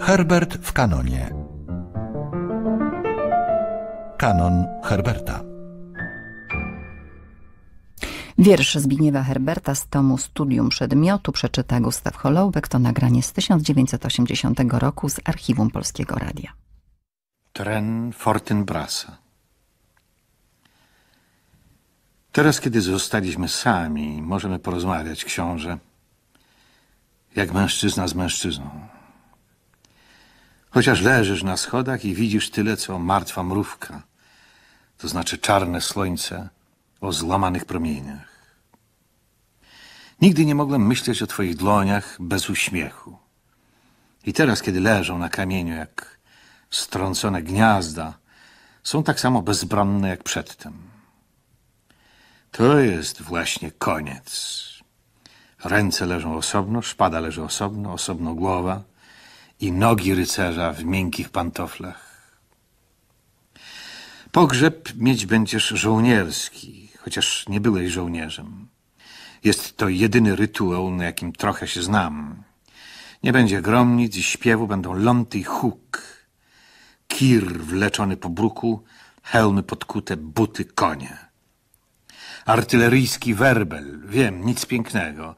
Herbert w kanonie. Kanon Herberta. Wiersz Zbigniewa Herberta z tomu Studium Przedmiotu przeczyta Gustaw Holoubek. To nagranie z 1980 roku z Archiwum Polskiego Radia. Tren Fortinbrasa. Teraz, kiedy zostaliśmy sami, możemy porozmawiać, książę, jak mężczyzna z mężczyzną. Chociaż leżysz na schodach i widzisz tyle, co martwa mrówka, to znaczy czarne słońce o złamanych promieniach. Nigdy nie mogłem myśleć o twoich dłoniach bez uśmiechu. I teraz, kiedy leżą na kamieniu jak strącone gniazda, są tak samo bezbronne jak przedtem. To jest właśnie koniec. Ręce leżą osobno, szpada leży osobno, osobno głowa – i nogi rycerza w miękkich pantoflach. Pogrzeb mieć będziesz żołnierski, chociaż nie byłeś żołnierzem. Jest to jedyny rytuał, na jakim trochę się znam. Nie będzie gromnic i śpiewu, będą ląty i huk. Kir wleczony po bruku, hełmy podkute, buty, konie. Artyleryjski werbel, wiem, nic pięknego.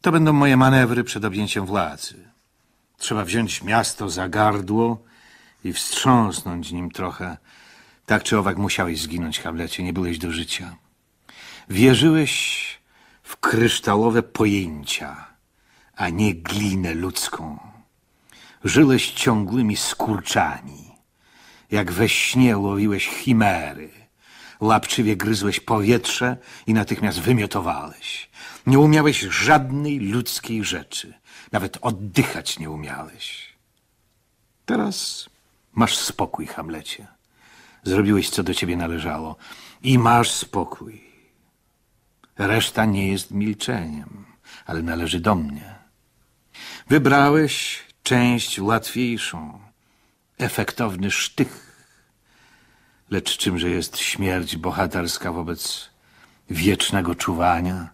To będą moje manewry przed objęciem władzy. Trzeba wziąć miasto za gardło i wstrząsnąć nim trochę. Tak czy owak musiałeś zginąć, Hamlecie, nie byłeś do życia. Wierzyłeś w kryształowe pojęcia, a nie glinę ludzką. Żyłeś ciągłymi skurczami. Jak we śnie łowiłeś chimery. Łapczywie gryzłeś powietrze i natychmiast wymiotowałeś. Nie umiałeś żadnej ludzkiej rzeczy – nawet oddychać nie umiałeś. Teraz masz spokój, Hamlecie. Zrobiłeś, co do ciebie należało. I masz spokój. Reszta nie jest milczeniem, ale należy do mnie. Wybrałeś część łatwiejszą, efektowny sztych. Lecz czymże jest śmierć bohaterska wobec wiecznego czuwania?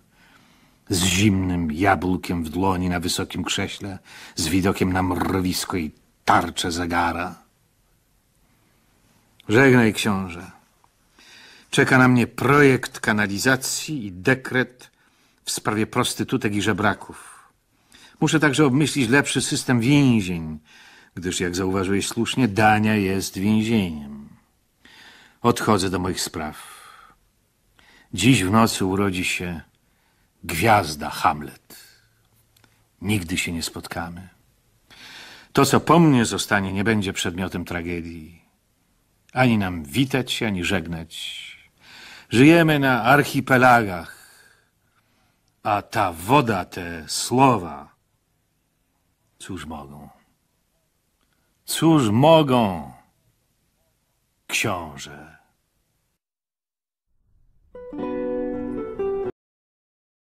z zimnym jabłkiem w dłoni na wysokim krześle, z widokiem na mrowisko i tarczę zegara. Żegnaj, książę. Czeka na mnie projekt kanalizacji i dekret w sprawie prostytutek i żebraków. Muszę także obmyślić lepszy system więzień, gdyż, jak zauważyłeś słusznie, Dania jest więzieniem. Odchodzę do moich spraw. Dziś w nocy urodzi się Gwiazda Hamlet. Nigdy się nie spotkamy. To, co po mnie zostanie, nie będzie przedmiotem tragedii. Ani nam witać ani żegnać. Żyjemy na archipelagach, a ta woda, te słowa, cóż mogą? Cóż mogą, książę?